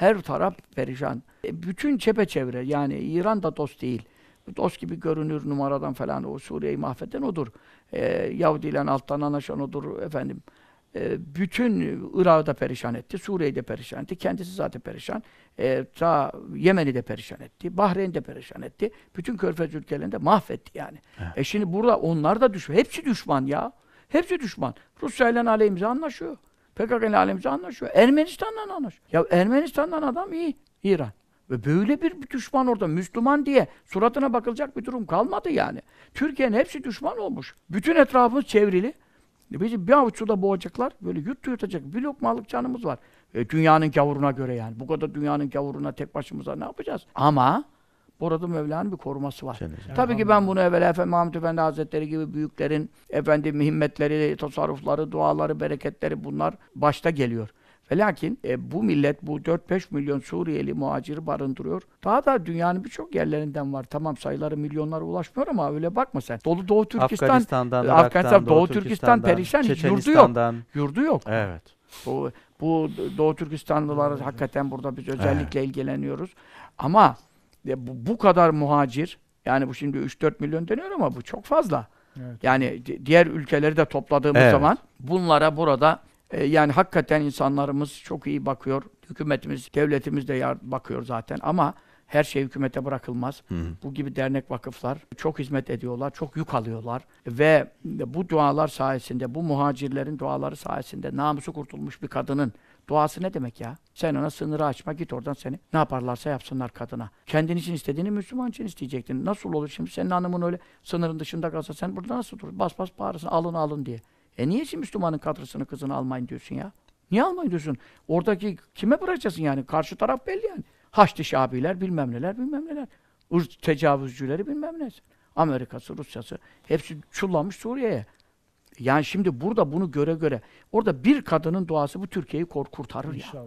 Her taraf perişan. E, bütün çepeçevre yani İran da dost değil. Dost gibi görünür numaradan falan o Suriye'yi mahveden odur. E, Yahudi ile alttan anlaşan odur efendim. E, bütün Irak'ı da perişan etti, Suriye'yi de perişan etti, kendisi zaten perişan. E, ta Yemen'i de perişan etti, Bahreyn'i de perişan etti. Bütün körfez ülkelerini de mahvetti yani. Evet. E şimdi burada onlar da düşman, hepsi düşman ya. Hepsi düşman. Rusya ile aleyhimize anlaşıyor. PKK'nın alemci anlaşıyor. Ermenistan'dan anlaşıyor. Ya Ermenistan'dan adam iyi. İran. Ve böyle bir düşman orada. Müslüman diye suratına bakılacak bir durum kalmadı yani. Türkiye'nin hepsi düşman olmuş. Bütün etrafımız çevrili. E bizi bir avuç suda boğacaklar. Böyle yuttu yutacak. Bir lokmalık canımız var. E, dünyanın gavuruna göre yani. Bu kadar dünyanın gavuruna tek başımıza ne yapacağız? Ama Orada Mevla'nın bir koruması var. Cennet. Tabii ki ben bunu evvel Efendim Mahmut Efendi Hazretleri gibi büyüklerin efendim himmetleri, tasarrufları, duaları, bereketleri bunlar başta geliyor. Ve lakin e, bu millet bu 4-5 milyon Suriyeli muhaciri barındırıyor. Daha da dünyanın birçok yerlerinden var. Tamam sayıları milyonlara ulaşmıyor ama öyle bakma sen. Dolu Doğu Türkistan, Afganistan'dan, e, Irak'tan, Afganistan, Doğu, Doğu Türkistan perişan, yurdu yok. Yurdu yok. Evet. Bu, bu Doğu Türkistanlılar hakikaten burada biz özellikle evet. ilgileniyoruz. Ama e, bu, bu kadar muhacir, yani bu şimdi 3-4 milyon deniyor ama bu çok fazla. Evet. Yani diğer ülkeleri de topladığımız evet. zaman bunlara burada e, yani hakikaten insanlarımız çok iyi bakıyor. Hükümetimiz, devletimiz de bakıyor zaten ama her şey hükümete bırakılmaz. Hı Bu gibi dernek vakıflar çok hizmet ediyorlar, çok yük alıyorlar. Ve bu dualar sayesinde, bu muhacirlerin duaları sayesinde namusu kurtulmuş bir kadının duası ne demek ya? Sen ona sınırı açma, git oradan seni. Ne yaparlarsa yapsınlar kadına. Kendin için istediğini Müslüman için isteyecektin. Nasıl olur şimdi? Senin hanımın öyle sınırın dışında kalsa sen burada nasıl durur? Bas bas bağırırsın, alın alın diye. E niye şimdi Müslümanın kadrısını, kızını almayın diyorsun ya? Niye almayın diyorsun? Oradaki kime bırakacaksın yani? Karşı taraf belli yani. Haçlı Şabiler bilmem neler bilmem neler. Rus tecavüzcüleri bilmem ne. Amerikası, Rusyası hepsi çullamış Suriye'ye. Yani şimdi burada bunu göre göre orada bir kadının duası bu Türkiye'yi kurtarır İnşallah. ya.